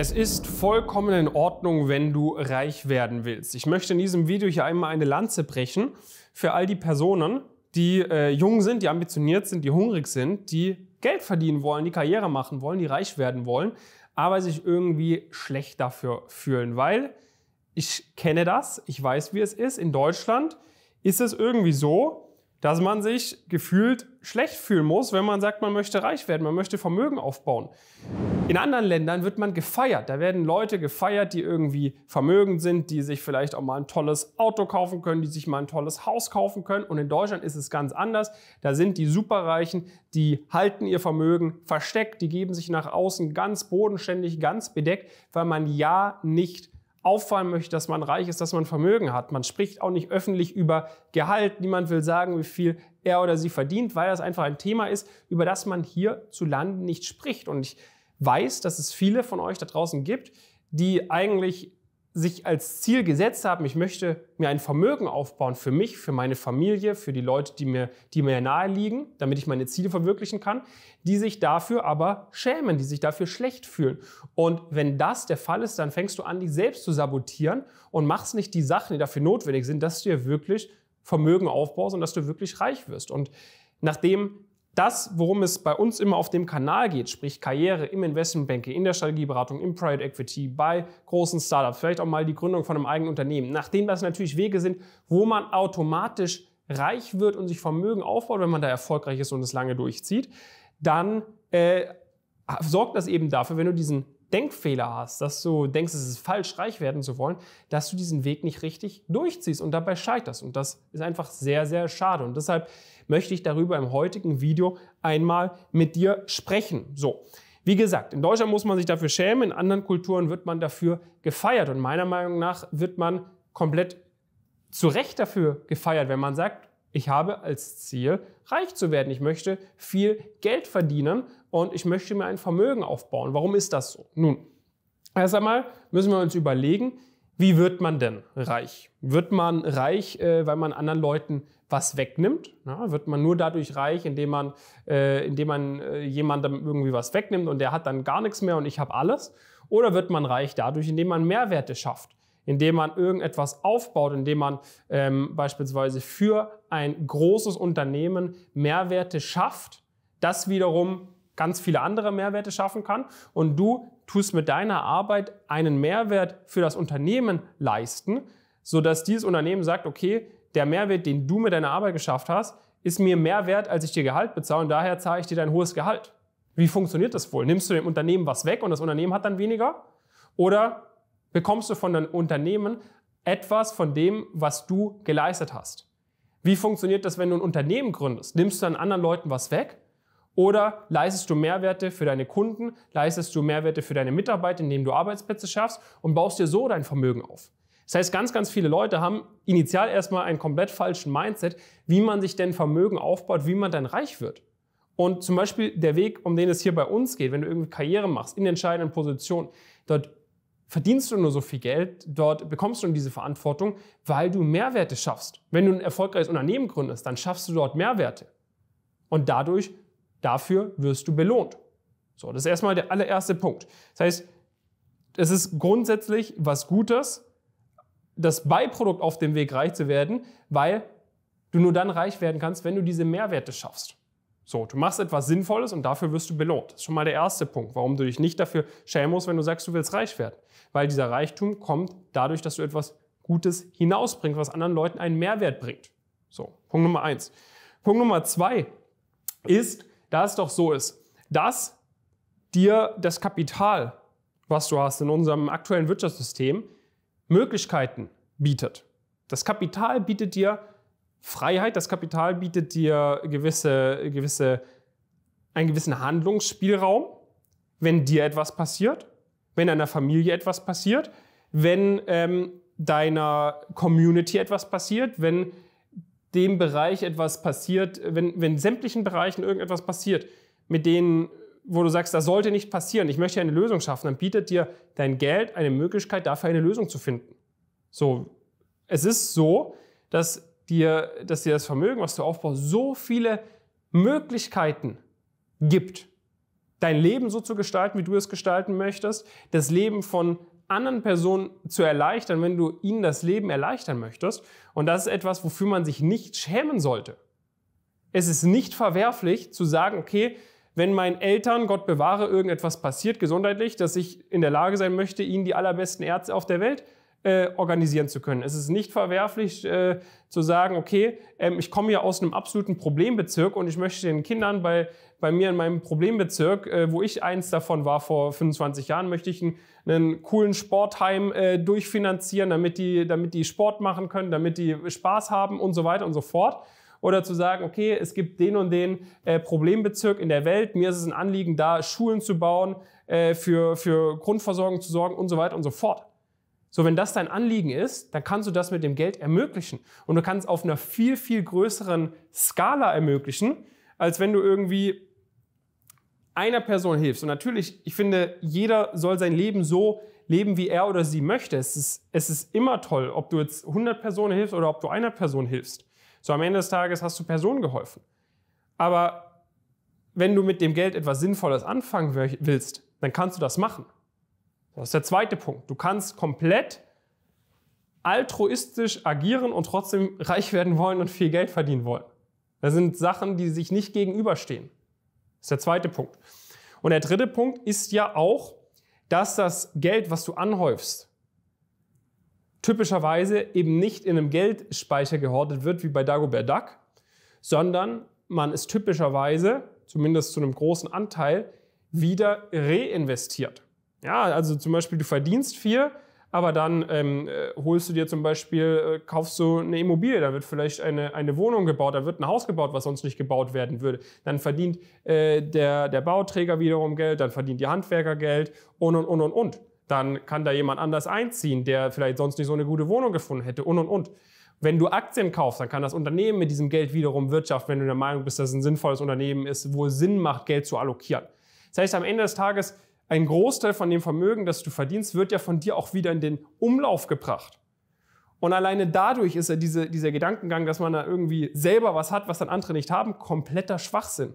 Es ist vollkommen in Ordnung, wenn du reich werden willst. Ich möchte in diesem Video hier einmal eine Lanze brechen für all die Personen, die äh, jung sind, die ambitioniert sind, die hungrig sind, die Geld verdienen wollen, die Karriere machen wollen, die reich werden wollen, aber sich irgendwie schlecht dafür fühlen, weil ich kenne das, ich weiß, wie es ist. In Deutschland ist es irgendwie so, dass man sich gefühlt schlecht fühlen muss, wenn man sagt, man möchte reich werden, man möchte Vermögen aufbauen. In anderen Ländern wird man gefeiert. Da werden Leute gefeiert, die irgendwie vermögend sind, die sich vielleicht auch mal ein tolles Auto kaufen können, die sich mal ein tolles Haus kaufen können. Und in Deutschland ist es ganz anders. Da sind die Superreichen, die halten ihr Vermögen versteckt, die geben sich nach außen ganz bodenständig, ganz bedeckt, weil man ja nicht auffallen möchte, dass man reich ist, dass man Vermögen hat. Man spricht auch nicht öffentlich über Gehalt. Niemand will sagen, wie viel er oder sie verdient, weil das einfach ein Thema ist, über das man hierzulande nicht spricht. Und ich weiß, dass es viele von euch da draußen gibt, die eigentlich sich als Ziel gesetzt haben, ich möchte mir ein Vermögen aufbauen für mich, für meine Familie, für die Leute, die mir, die mir nahe liegen, damit ich meine Ziele verwirklichen kann, die sich dafür aber schämen, die sich dafür schlecht fühlen. Und wenn das der Fall ist, dann fängst du an, dich selbst zu sabotieren und machst nicht die Sachen, die dafür notwendig sind, dass du dir wirklich Vermögen aufbaust und dass du wirklich reich wirst. Und nachdem das, worum es bei uns immer auf dem Kanal geht, sprich Karriere im Investmentbanking, in der Strategieberatung, im Private Equity, bei großen Startups, vielleicht auch mal die Gründung von einem eigenen Unternehmen, nachdem das natürlich Wege sind, wo man automatisch reich wird und sich Vermögen aufbaut, wenn man da erfolgreich ist und es lange durchzieht, dann äh, sorgt das eben dafür, wenn du diesen Denkfehler hast, dass du denkst, es ist falsch, reich werden zu wollen, dass du diesen Weg nicht richtig durchziehst und dabei scheiterst. Und das ist einfach sehr, sehr schade. Und deshalb möchte ich darüber im heutigen Video einmal mit dir sprechen. So. Wie gesagt, in Deutschland muss man sich dafür schämen, in anderen Kulturen wird man dafür gefeiert. Und meiner Meinung nach wird man komplett zu Recht dafür gefeiert, wenn man sagt, ich habe als Ziel, reich zu werden. Ich möchte viel Geld verdienen und ich möchte mir ein Vermögen aufbauen. Warum ist das so? Nun, erst einmal müssen wir uns überlegen, wie wird man denn reich? Wird man reich, äh, weil man anderen Leuten was wegnimmt? wird man nur dadurch reich, indem man, äh, indem man äh, jemandem irgendwie was wegnimmt und der hat dann gar nichts mehr und ich habe alles? Oder wird man reich dadurch, indem man Mehrwerte schafft? indem man irgendetwas aufbaut, indem man ähm, beispielsweise für ein großes Unternehmen Mehrwerte schafft, das wiederum ganz viele andere Mehrwerte schaffen kann und du tust mit deiner Arbeit einen Mehrwert für das Unternehmen leisten, sodass dieses Unternehmen sagt, okay, der Mehrwert, den du mit deiner Arbeit geschafft hast, ist mir mehr wert, als ich dir Gehalt bezahle und daher zahle ich dir dein hohes Gehalt. Wie funktioniert das wohl? Nimmst du dem Unternehmen was weg und das Unternehmen hat dann weniger? Oder bekommst du von deinem Unternehmen etwas von dem, was du geleistet hast. Wie funktioniert das, wenn du ein Unternehmen gründest? Nimmst du dann anderen Leuten was weg? Oder leistest du Mehrwerte für deine Kunden, leistest du Mehrwerte für deine Mitarbeiter, indem du Arbeitsplätze schaffst und baust dir so dein Vermögen auf? Das heißt, ganz, ganz viele Leute haben initial erstmal einen komplett falschen Mindset, wie man sich denn Vermögen aufbaut, wie man dann reich wird. Und zum Beispiel der Weg, um den es hier bei uns geht, wenn du irgendwie Karriere machst, in entscheidenden Positionen, dort verdienst du nur so viel Geld, dort bekommst du diese Verantwortung, weil du Mehrwerte schaffst. Wenn du ein erfolgreiches Unternehmen gründest, dann schaffst du dort Mehrwerte. Und dadurch, dafür wirst du belohnt. So, das ist erstmal der allererste Punkt. Das heißt, es ist grundsätzlich was Gutes, das Beiprodukt auf dem Weg reich zu werden, weil du nur dann reich werden kannst, wenn du diese Mehrwerte schaffst. So, du machst etwas Sinnvolles und dafür wirst du belohnt. Das ist schon mal der erste Punkt, warum du dich nicht dafür schämen musst, wenn du sagst, du willst reich werden. Weil dieser Reichtum kommt dadurch, dass du etwas Gutes hinausbringst, was anderen Leuten einen Mehrwert bringt. So, Punkt Nummer eins. Punkt Nummer zwei ist, dass es doch so ist, dass dir das Kapital, was du hast in unserem aktuellen Wirtschaftssystem, Möglichkeiten bietet. Das Kapital bietet dir Möglichkeiten. Freiheit. Das Kapital bietet dir gewisse, gewisse, einen gewissen Handlungsspielraum, wenn dir etwas passiert, wenn deiner Familie etwas passiert, wenn ähm, deiner Community etwas passiert, wenn dem Bereich etwas passiert, wenn, wenn sämtlichen Bereichen irgendetwas passiert, mit denen, wo du sagst, das sollte nicht passieren, ich möchte eine Lösung schaffen, dann bietet dir dein Geld eine Möglichkeit, dafür eine Lösung zu finden. So, es ist so, dass dir, dass dir das Vermögen, was du aufbaust, so viele Möglichkeiten gibt, dein Leben so zu gestalten, wie du es gestalten möchtest, das Leben von anderen Personen zu erleichtern, wenn du ihnen das Leben erleichtern möchtest. Und das ist etwas, wofür man sich nicht schämen sollte. Es ist nicht verwerflich zu sagen, okay, wenn meinen Eltern, Gott bewahre, irgendetwas passiert gesundheitlich, dass ich in der Lage sein möchte, ihnen die allerbesten Ärzte auf der Welt äh, organisieren zu können. Es ist nicht verwerflich äh, zu sagen, okay, ähm, ich komme ja aus einem absoluten Problembezirk und ich möchte den Kindern bei, bei mir in meinem Problembezirk, äh, wo ich eins davon war vor 25 Jahren, möchte ich einen, einen coolen Sportheim äh, durchfinanzieren, damit die, damit die Sport machen können, damit die Spaß haben und so weiter und so fort oder zu sagen, okay, es gibt den und den äh, Problembezirk in der Welt, mir ist es ein Anliegen, da Schulen zu bauen, äh, für, für Grundversorgung zu sorgen und so weiter und so fort. So, wenn das dein Anliegen ist, dann kannst du das mit dem Geld ermöglichen. Und du kannst es auf einer viel, viel größeren Skala ermöglichen, als wenn du irgendwie einer Person hilfst. Und natürlich, ich finde, jeder soll sein Leben so leben, wie er oder sie möchte. Es ist, es ist immer toll, ob du jetzt 100 Personen hilfst oder ob du einer Person hilfst. So am Ende des Tages hast du Personen geholfen. Aber wenn du mit dem Geld etwas Sinnvolles anfangen willst, dann kannst du das machen. Das ist der zweite Punkt. Du kannst komplett altruistisch agieren und trotzdem reich werden wollen und viel Geld verdienen wollen. Das sind Sachen, die sich nicht gegenüberstehen. Das ist der zweite Punkt. Und der dritte Punkt ist ja auch, dass das Geld, was du anhäufst, typischerweise eben nicht in einem Geldspeicher gehortet wird wie bei Dagobert Duck, sondern man es typischerweise, zumindest zu einem großen Anteil, wieder reinvestiert. Ja, also zum Beispiel, du verdienst viel, aber dann ähm, äh, holst du dir zum Beispiel, äh, kaufst du eine Immobilie, da wird vielleicht eine, eine Wohnung gebaut, da wird ein Haus gebaut, was sonst nicht gebaut werden würde. Dann verdient äh, der, der Bauträger wiederum Geld, dann verdient die Handwerker Geld und und und und und. Dann kann da jemand anders einziehen, der vielleicht sonst nicht so eine gute Wohnung gefunden hätte und und und. Wenn du Aktien kaufst, dann kann das Unternehmen mit diesem Geld wiederum wirtschaften, wenn du der Meinung bist, dass es ein sinnvolles Unternehmen ist, wo es Sinn macht, Geld zu allokieren. Das heißt, am Ende des Tages ein Großteil von dem Vermögen, das du verdienst, wird ja von dir auch wieder in den Umlauf gebracht. Und alleine dadurch ist ja diese, dieser Gedankengang, dass man da irgendwie selber was hat, was dann andere nicht haben, kompletter Schwachsinn.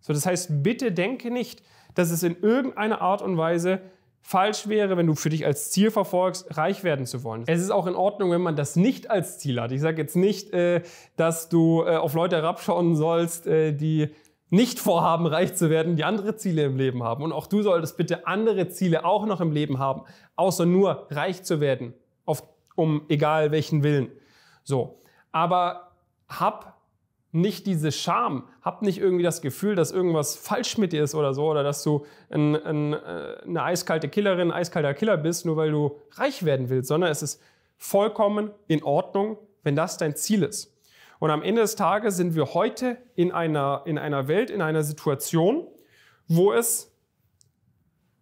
So, das heißt, bitte denke nicht, dass es in irgendeiner Art und Weise falsch wäre, wenn du für dich als Ziel verfolgst, reich werden zu wollen. Es ist auch in Ordnung, wenn man das nicht als Ziel hat. Ich sage jetzt nicht, äh, dass du äh, auf Leute herabschauen sollst, äh, die nicht vorhaben, reich zu werden, die andere Ziele im Leben haben. Und auch du solltest bitte andere Ziele auch noch im Leben haben, außer nur reich zu werden, auf, um egal welchen Willen. So. Aber hab nicht diese Scham, hab nicht irgendwie das Gefühl, dass irgendwas falsch mit dir ist oder so, oder dass du ein, ein, äh, eine eiskalte Killerin, ein eiskalter Killer bist, nur weil du reich werden willst, sondern es ist vollkommen in Ordnung, wenn das dein Ziel ist. Und am Ende des Tages sind wir heute in einer, in einer Welt, in einer Situation, wo es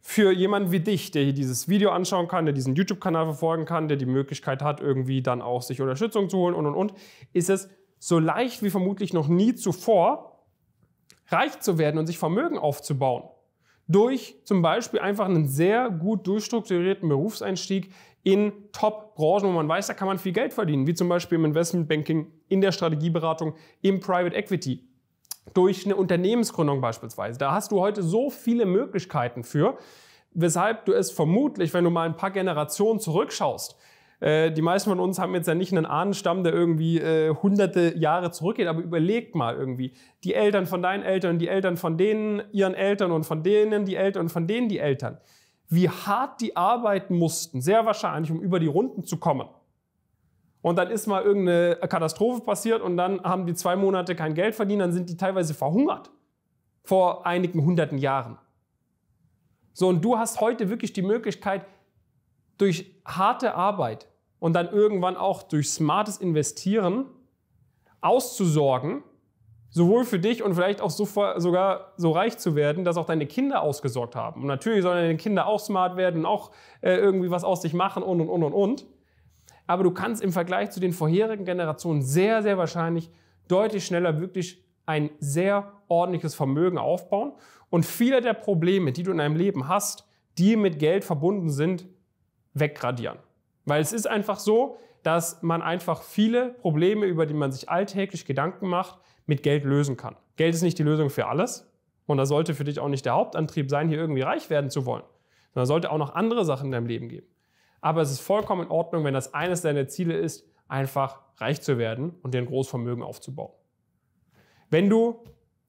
für jemanden wie dich, der hier dieses Video anschauen kann, der diesen YouTube-Kanal verfolgen kann, der die Möglichkeit hat, irgendwie dann auch sich Unterstützung zu holen und und und, ist es so leicht wie vermutlich noch nie zuvor, reich zu werden und sich Vermögen aufzubauen. Durch zum Beispiel einfach einen sehr gut durchstrukturierten Berufseinstieg, in Top-Branchen, wo man weiß, da kann man viel Geld verdienen, wie zum Beispiel im Investmentbanking, in der Strategieberatung, im Private Equity, durch eine Unternehmensgründung beispielsweise. Da hast du heute so viele Möglichkeiten für, weshalb du es vermutlich, wenn du mal ein paar Generationen zurückschaust, äh, die meisten von uns haben jetzt ja nicht einen Ahnenstamm, der irgendwie äh, hunderte Jahre zurückgeht, aber überleg mal irgendwie. Die Eltern von deinen Eltern, die Eltern von denen, ihren Eltern und von denen, die Eltern und von denen, die Eltern wie hart die arbeiten mussten, sehr wahrscheinlich, um über die Runden zu kommen. Und dann ist mal irgendeine Katastrophe passiert und dann haben die zwei Monate kein Geld verdient, dann sind die teilweise verhungert vor einigen hunderten Jahren. So, und du hast heute wirklich die Möglichkeit, durch harte Arbeit und dann irgendwann auch durch smartes Investieren auszusorgen, sowohl für dich und vielleicht auch so, sogar so reich zu werden, dass auch deine Kinder ausgesorgt haben. Und natürlich sollen deine Kinder auch smart werden und auch äh, irgendwie was aus sich machen und und und und und. Aber du kannst im Vergleich zu den vorherigen Generationen sehr, sehr wahrscheinlich deutlich schneller wirklich ein sehr ordentliches Vermögen aufbauen. Und viele der Probleme, die du in deinem Leben hast, die mit Geld verbunden sind, wegradieren. Weil es ist einfach so, dass man einfach viele Probleme, über die man sich alltäglich Gedanken macht, mit Geld lösen kann. Geld ist nicht die Lösung für alles und das sollte für dich auch nicht der Hauptantrieb sein, hier irgendwie reich werden zu wollen, sondern es sollte auch noch andere Sachen in deinem Leben geben. Aber es ist vollkommen in Ordnung, wenn das eines deiner Ziele ist, einfach reich zu werden und dir ein Großvermögen aufzubauen. Wenn du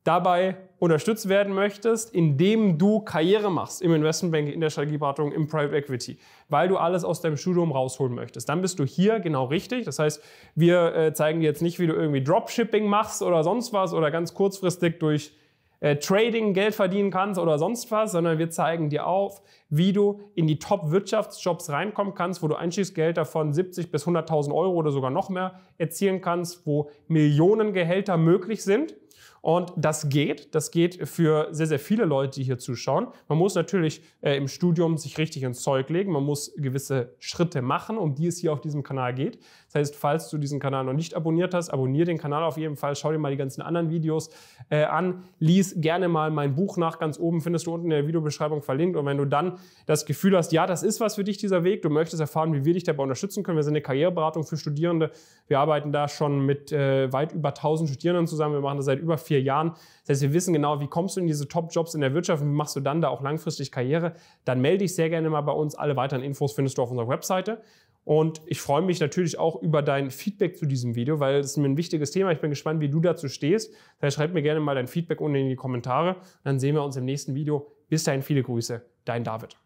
dabei unterstützt werden möchtest, indem du Karriere machst im Investmentbanking, in der Strategieberatung, im Private Equity, weil du alles aus deinem Studium rausholen möchtest, dann bist du hier genau richtig. Das heißt, wir äh, zeigen dir jetzt nicht, wie du irgendwie Dropshipping machst oder sonst was oder ganz kurzfristig durch äh, Trading Geld verdienen kannst oder sonst was, sondern wir zeigen dir auf, wie du in die Top-Wirtschaftsjobs reinkommen kannst, wo du Einstiegsgeld davon 70 bis 100.000 Euro oder sogar noch mehr erzielen kannst, wo Millionen Gehälter möglich sind und das geht. Das geht für sehr, sehr viele Leute, die hier zuschauen. Man muss natürlich äh, im Studium sich richtig ins Zeug legen. Man muss gewisse Schritte machen, um die es hier auf diesem Kanal geht. Das heißt, falls du diesen Kanal noch nicht abonniert hast, abonniere den Kanal auf jeden Fall. Schau dir mal die ganzen anderen Videos äh, an. Lies gerne mal mein Buch nach. Ganz oben findest du unten in der Videobeschreibung verlinkt. Und wenn du dann das Gefühl hast, ja, das ist was für dich, dieser Weg, du möchtest erfahren, wie wir dich dabei unterstützen können. Wir sind eine Karriereberatung für Studierende. Wir arbeiten da schon mit äh, weit über 1000 Studierenden zusammen. Wir machen das seit über vier Jahren. Das heißt, wir wissen genau, wie kommst du in diese Top-Jobs in der Wirtschaft und wie machst du dann da auch langfristig Karriere. Dann melde dich sehr gerne mal bei uns. Alle weiteren Infos findest du auf unserer Webseite. Und ich freue mich natürlich auch über dein Feedback zu diesem Video, weil es ist mir ein wichtiges Thema. Ich bin gespannt, wie du dazu stehst. Daher schreib mir gerne mal dein Feedback unten in die Kommentare. dann sehen wir uns im nächsten Video. Bis dahin viele Grüße, dein David.